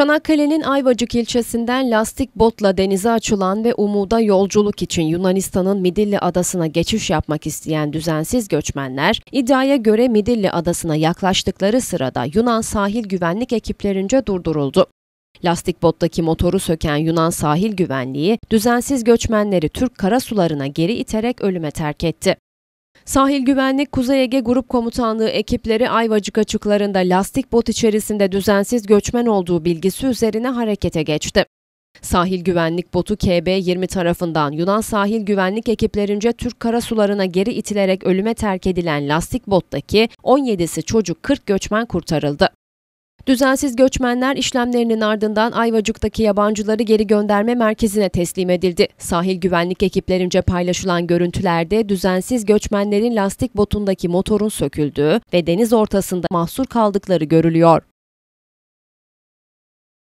Çanakkale'nin Ayvacık ilçesinden lastik botla denize açılan ve umuda yolculuk için Yunanistan'ın Midilli Adası'na geçiş yapmak isteyen düzensiz göçmenler, iddiaya göre Midilli Adası'na yaklaştıkları sırada Yunan sahil güvenlik ekiplerince durduruldu. Lastik bottaki motoru söken Yunan sahil güvenliği, düzensiz göçmenleri Türk karasularına geri iterek ölüme terk etti. Sahil Güvenlik Kuzey Ege Grup Komutanlığı ekipleri Ayvacık açıklarında lastik bot içerisinde düzensiz göçmen olduğu bilgisi üzerine harekete geçti. Sahil güvenlik botu KB-20 tarafından Yunan sahil güvenlik ekiplerince Türk karasularına geri itilerek ölüme terk edilen lastik bottaki 17'si çocuk 40 göçmen kurtarıldı. Düzensiz göçmenler işlemlerinin ardından Ayvacık'taki yabancıları geri gönderme merkezine teslim edildi. Sahil güvenlik ekiplerince paylaşılan görüntülerde düzensiz göçmenlerin lastik botundaki motorun söküldüğü ve deniz ortasında mahsur kaldıkları görülüyor.